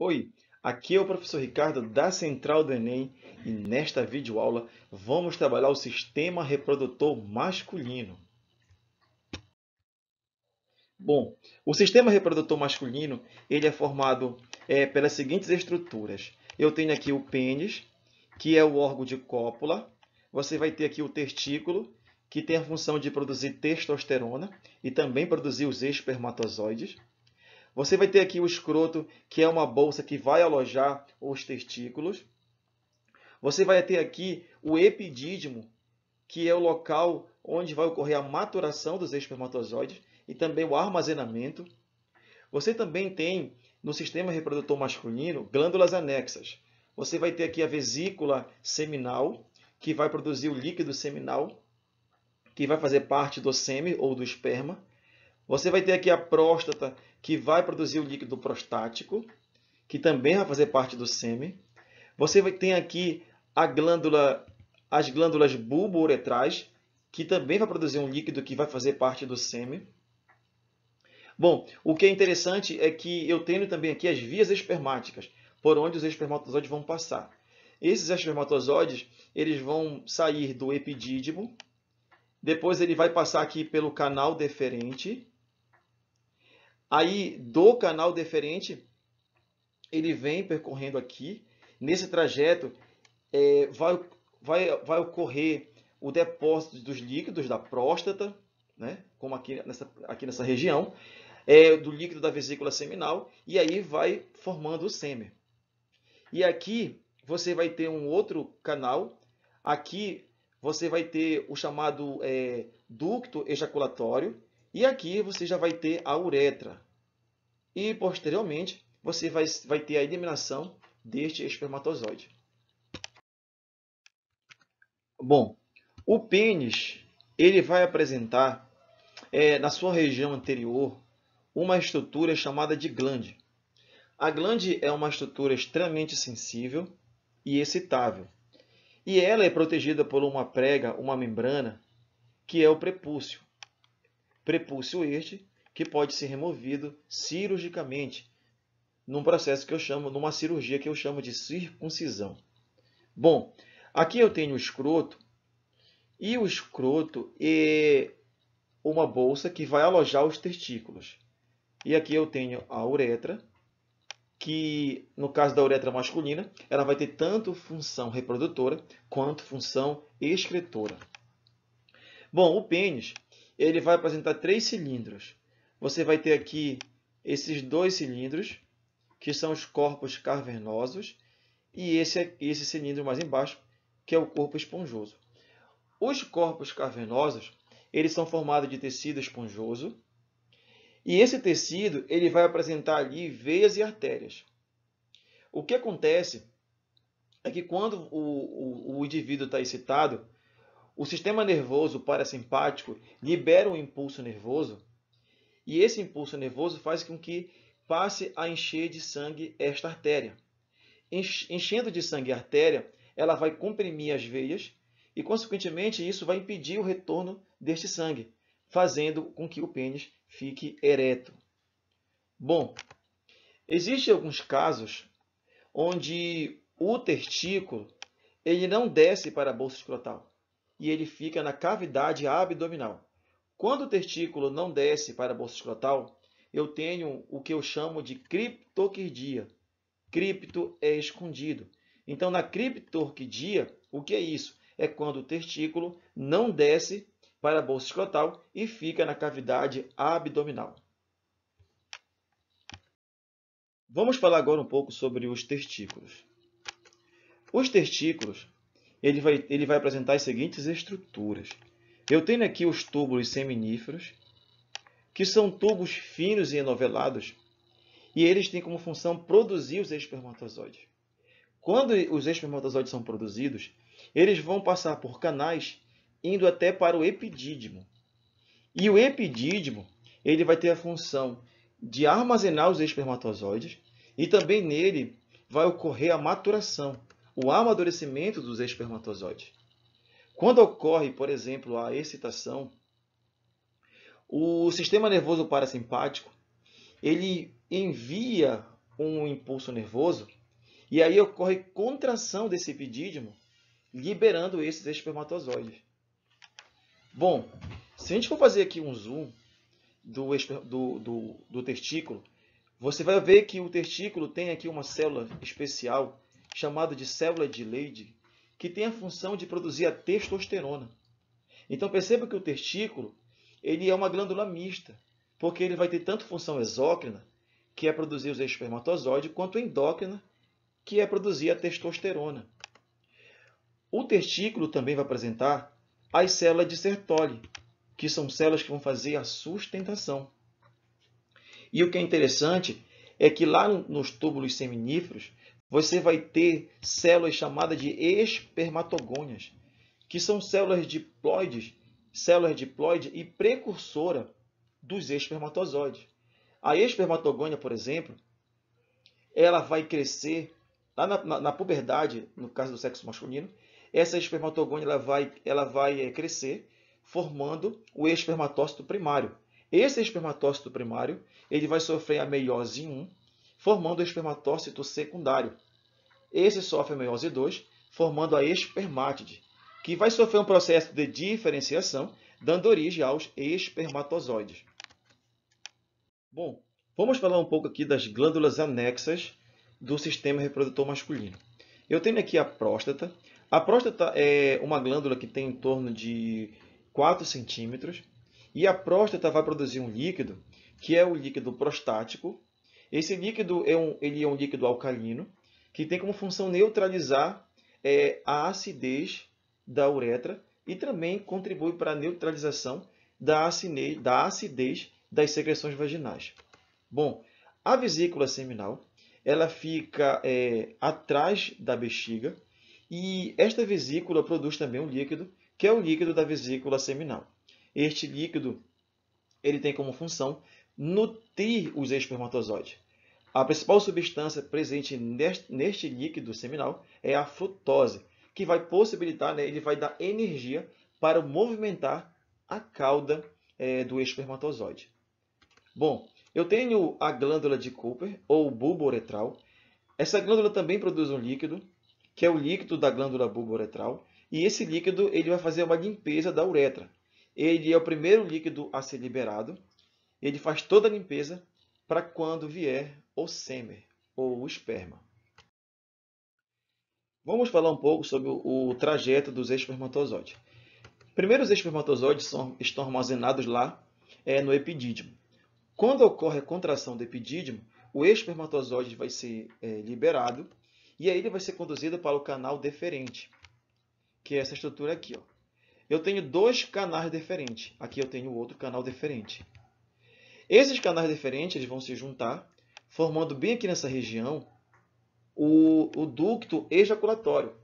Oi, aqui é o professor Ricardo da Central do Enem e nesta videoaula vamos trabalhar o sistema reprodutor masculino. Bom, o sistema reprodutor masculino ele é formado é, pelas seguintes estruturas. Eu tenho aqui o pênis, que é o órgão de cópula. Você vai ter aqui o testículo, que tem a função de produzir testosterona e também produzir os espermatozoides. Você vai ter aqui o escroto, que é uma bolsa que vai alojar os testículos. Você vai ter aqui o epidídimo, que é o local onde vai ocorrer a maturação dos espermatozoides e também o armazenamento. Você também tem no sistema reprodutor masculino glândulas anexas. Você vai ter aqui a vesícula seminal, que vai produzir o líquido seminal, que vai fazer parte do sêmen ou do esperma. Você vai ter aqui a próstata, que vai produzir o líquido prostático, que também vai fazer parte do sêmen. Você vai ter aqui a glândula, as glândulas bulbouretrais, que também vai produzir um líquido que vai fazer parte do sêmen. Bom, o que é interessante é que eu tenho também aqui as vias espermáticas, por onde os espermatozoides vão passar. Esses espermatozoides eles vão sair do epidídimo, depois ele vai passar aqui pelo canal deferente, Aí do canal deferente, ele vem percorrendo aqui. Nesse trajeto é, vai, vai, vai ocorrer o depósito dos líquidos da próstata, né? como aqui nessa, aqui nessa região, é, do líquido da vesícula seminal, e aí vai formando o sêmen. E aqui você vai ter um outro canal, aqui você vai ter o chamado é, ducto ejaculatório, e aqui você já vai ter a uretra. E, posteriormente, você vai, vai ter a eliminação deste espermatozoide. Bom, o pênis ele vai apresentar é, na sua região anterior uma estrutura chamada de glande. A glande é uma estrutura extremamente sensível e excitável. E ela é protegida por uma prega, uma membrana, que é o prepúcio prepúcio este que pode ser removido cirurgicamente num processo que eu chamo, numa cirurgia que eu chamo de circuncisão. Bom, aqui eu tenho o escroto e o escroto é uma bolsa que vai alojar os testículos. E aqui eu tenho a uretra, que no caso da uretra masculina, ela vai ter tanto função reprodutora quanto função excretora. Bom, o pênis ele vai apresentar três cilindros. Você vai ter aqui esses dois cilindros, que são os corpos cavernosos, e esse, esse cilindro mais embaixo, que é o corpo esponjoso. Os corpos cavernosos eles são formados de tecido esponjoso, e esse tecido ele vai apresentar ali veias e artérias. O que acontece é que quando o, o, o indivíduo está excitado, o sistema nervoso parasimpático libera um impulso nervoso e esse impulso nervoso faz com que passe a encher de sangue esta artéria. Enchendo de sangue a artéria, ela vai comprimir as veias e, consequentemente, isso vai impedir o retorno deste sangue, fazendo com que o pênis fique ereto. Bom, existem alguns casos onde o testículo ele não desce para a bolsa escrotal e ele fica na cavidade abdominal. Quando o testículo não desce para a bolsa escrotal, eu tenho o que eu chamo de criptorquidia. Cripto é escondido. Então, na criptorquidia, o que é isso? É quando o testículo não desce para a bolsa escrotal e fica na cavidade abdominal. Vamos falar agora um pouco sobre os testículos. Os testículos ele vai, ele vai apresentar as seguintes estruturas. Eu tenho aqui os túbulos seminíferos, que são tubos finos e enovelados, e eles têm como função produzir os espermatozoides. Quando os espermatozoides são produzidos, eles vão passar por canais indo até para o epidídimo. E o epidídimo ele vai ter a função de armazenar os espermatozoides e também nele vai ocorrer a maturação o amadurecimento dos espermatozoides. Quando ocorre, por exemplo, a excitação, o sistema nervoso parasimpático ele envia um impulso nervoso e aí ocorre contração desse epidídimo, liberando esses espermatozoides. Bom, se a gente for fazer aqui um zoom do, do, do, do testículo, você vai ver que o testículo tem aqui uma célula especial chamado de célula de Leydig, que tem a função de produzir a testosterona. Então perceba que o testículo ele é uma glândula mista, porque ele vai ter tanto função exócrina, que é produzir os espermatozoides, quanto endócrina, que é produzir a testosterona. O testículo também vai apresentar as células de Sertoli, que são células que vão fazer a sustentação. E o que é interessante é que lá nos túbulos seminíferos você vai ter células chamadas de espermatogônias, que são células diploides, células diploide e precursora dos espermatozoides. A espermatogônia, por exemplo, ela vai crescer lá na, na, na puberdade, no caso do sexo masculino, essa espermatogônia ela vai, ela vai eh, crescer formando o espermatócito primário. Esse espermatócito primário ele vai sofrer a meiose 1, formando o espermatócito secundário. Esse sofre meiose 2, formando a espermátide, que vai sofrer um processo de diferenciação, dando origem aos espermatozoides. Bom, vamos falar um pouco aqui das glândulas anexas do sistema reprodutor masculino. Eu tenho aqui a próstata. A próstata é uma glândula que tem em torno de 4 centímetros. E a próstata vai produzir um líquido, que é o líquido prostático. Esse líquido é um, ele é um líquido alcalino, que tem como função neutralizar é, a acidez da uretra e também contribui para a neutralização da acidez, da acidez das secreções vaginais. Bom, a vesícula seminal ela fica é, atrás da bexiga e esta vesícula produz também um líquido, que é o líquido da vesícula seminal. Este líquido ele tem como função nutrir os espermatozoides. A principal substância presente neste líquido seminal é a frutose, que vai possibilitar, né, ele vai dar energia para movimentar a cauda é, do espermatozoide. Bom, eu tenho a glândula de Cooper, ou bulbo uretral. Essa glândula também produz um líquido, que é o líquido da glândula bulbo uretral, e esse líquido ele vai fazer uma limpeza da uretra. Ele é o primeiro líquido a ser liberado, ele faz toda a limpeza para quando vier o sêmen ou o esperma. Vamos falar um pouco sobre o trajeto dos espermatozoides. Primeiro, os espermatozoides são, estão armazenados lá é, no epidídimo. Quando ocorre a contração do epidídimo, o espermatozoide vai ser é, liberado e aí ele vai ser conduzido para o canal deferente, que é essa estrutura aqui. Ó. Eu tenho dois canais deferentes. Aqui eu tenho outro canal deferente. Esses canais diferentes eles vão se juntar, formando bem aqui nessa região o, o ducto ejaculatório.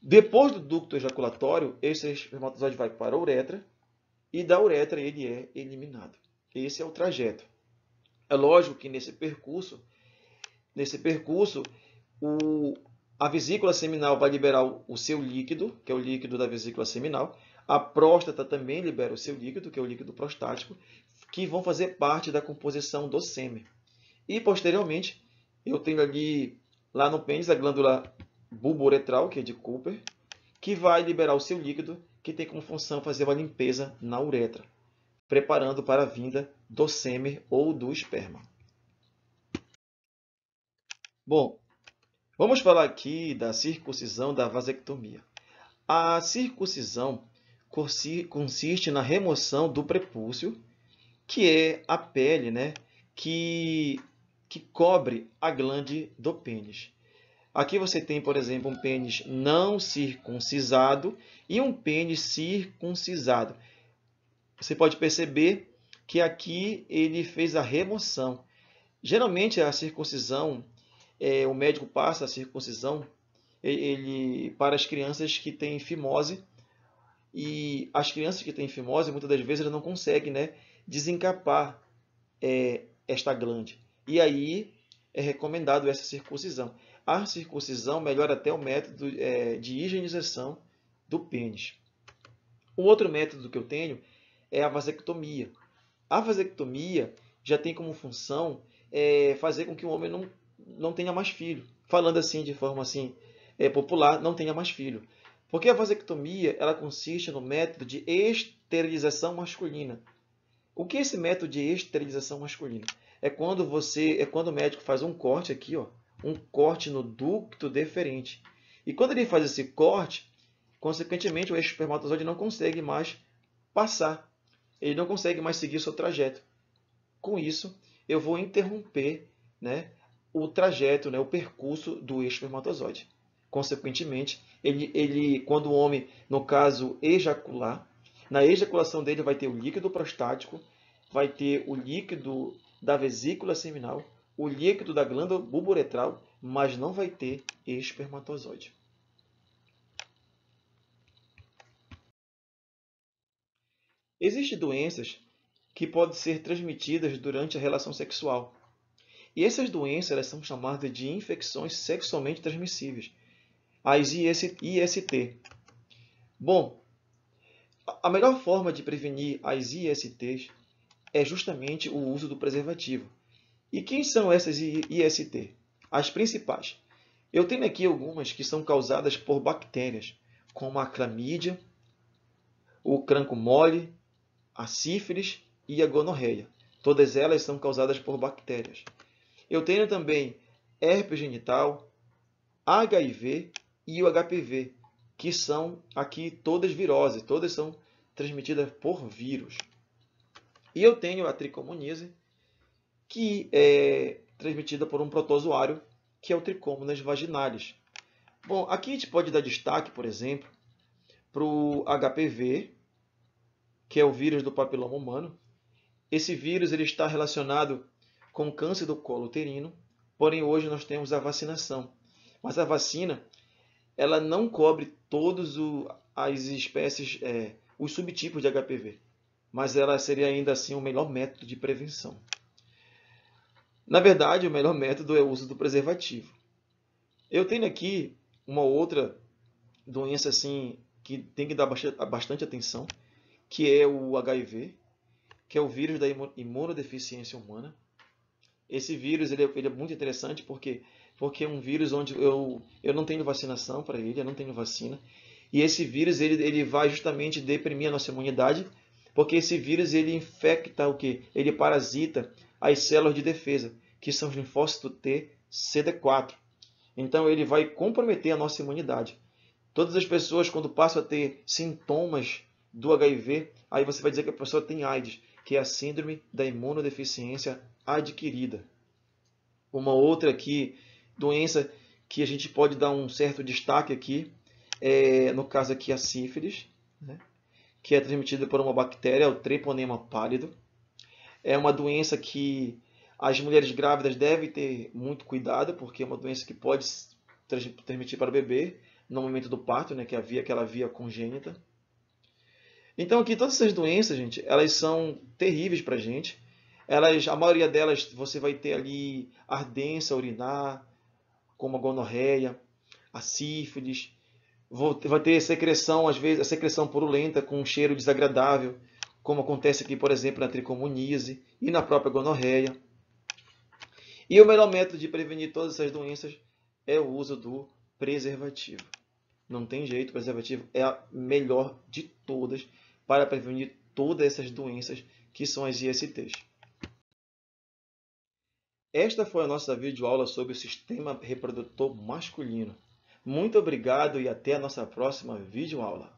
Depois do ducto ejaculatório, esse espermatozoide vai para a uretra e da uretra ele é eliminado. Esse é o trajeto. É lógico que nesse percurso, nesse percurso o, a vesícula seminal vai liberar o seu líquido, que é o líquido da vesícula seminal. A próstata também libera o seu líquido, que é o líquido prostático que vão fazer parte da composição do sêmen. E, posteriormente, eu tenho ali, lá no pênis, a glândula bulbouretral que é de Cooper, que vai liberar o seu líquido, que tem como função fazer uma limpeza na uretra, preparando para a vinda do sêmen ou do esperma. Bom, vamos falar aqui da circuncisão da vasectomia. A circuncisão consiste na remoção do prepúcio que é a pele né, que, que cobre a glande do pênis. Aqui você tem, por exemplo, um pênis não circuncisado e um pênis circuncisado. Você pode perceber que aqui ele fez a remoção. Geralmente a circuncisão, é, o médico passa a circuncisão ele, para as crianças que têm fimose. E as crianças que têm fimose, muitas das vezes, elas não conseguem né, desencapar é, esta glande. E aí é recomendado essa circuncisão. A circuncisão melhora até o método é, de higienização do pênis. O outro método que eu tenho é a vasectomia. A vasectomia já tem como função é, fazer com que o homem não, não tenha mais filho. Falando assim, de forma assim é, popular, não tenha mais filho. Porque a vasectomia ela consiste no método de esterilização masculina. O que é esse método de esterilização masculina? É quando você, é quando o médico faz um corte aqui, ó, um corte no ducto deferente. E quando ele faz esse corte, consequentemente o espermatozoide não consegue mais passar. Ele não consegue mais seguir o seu trajeto. Com isso, eu vou interromper, né, o trajeto, né, o percurso do espermatozoide. Consequentemente, ele, ele, quando o homem, no caso, ejacular, na ejaculação dele vai ter o líquido prostático, vai ter o líquido da vesícula seminal, o líquido da glândula bulboretral, mas não vai ter espermatozoide. Existem doenças que podem ser transmitidas durante a relação sexual. E essas doenças elas são chamadas de infecções sexualmente transmissíveis, as IST. Bom, a melhor forma de prevenir as ISTs é justamente o uso do preservativo. E quem são essas IST? As principais. Eu tenho aqui algumas que são causadas por bactérias, como a clamídia, o cranco mole, a sífilis e a gonorreia. Todas elas são causadas por bactérias. Eu tenho também herpes genital, HIV e o HPV, que são aqui todas viroses, todas são transmitidas por vírus. E eu tenho a tricomonise, que é transmitida por um protozoário, que é o tricomonas vaginalis. Bom, aqui a gente pode dar destaque, por exemplo, para o HPV, que é o vírus do papiloma humano. Esse vírus ele está relacionado com câncer do colo uterino, porém hoje nós temos a vacinação. Mas a vacina ela não cobre todos as espécies, é, os subtipos de HPV, mas ela seria ainda assim o melhor método de prevenção. Na verdade, o melhor método é o uso do preservativo. Eu tenho aqui uma outra doença assim que tem que dar bastante atenção, que é o HIV, que é o vírus da imunodeficiência humana. Esse vírus ele é, ele é muito interessante porque porque é um vírus onde eu, eu não tenho vacinação para ele, eu não tenho vacina. E esse vírus ele, ele vai justamente deprimir a nossa imunidade, porque esse vírus ele infecta o que? Ele parasita as células de defesa, que são os linfócitos T CD4. Então ele vai comprometer a nossa imunidade. Todas as pessoas quando passam a ter sintomas do HIV, aí você vai dizer que a pessoa tem AIDS, que é a síndrome da imunodeficiência adquirida. Uma outra que doença que a gente pode dar um certo destaque aqui, é, no caso aqui a sífilis, né? que é transmitida por uma bactéria, o treponema pálido. É uma doença que as mulheres grávidas devem ter muito cuidado, porque é uma doença que pode transmitir para o bebê no momento do parto, né, que havia é aquela via congênita. Então aqui todas essas doenças, gente, elas são terríveis para a gente. Elas, a maioria delas você vai ter ali ardência urinar, como a gonorreia, a sífilis, vai ter secreção, às vezes, a secreção purulenta com um cheiro desagradável, como acontece aqui, por exemplo, na tricomunise e na própria gonorreia. E o melhor método de prevenir todas essas doenças é o uso do preservativo. Não tem jeito, o preservativo é a melhor de todas para prevenir todas essas doenças que são as ISTs. Esta foi a nossa videoaula sobre o sistema reprodutor masculino. Muito obrigado e até a nossa próxima videoaula.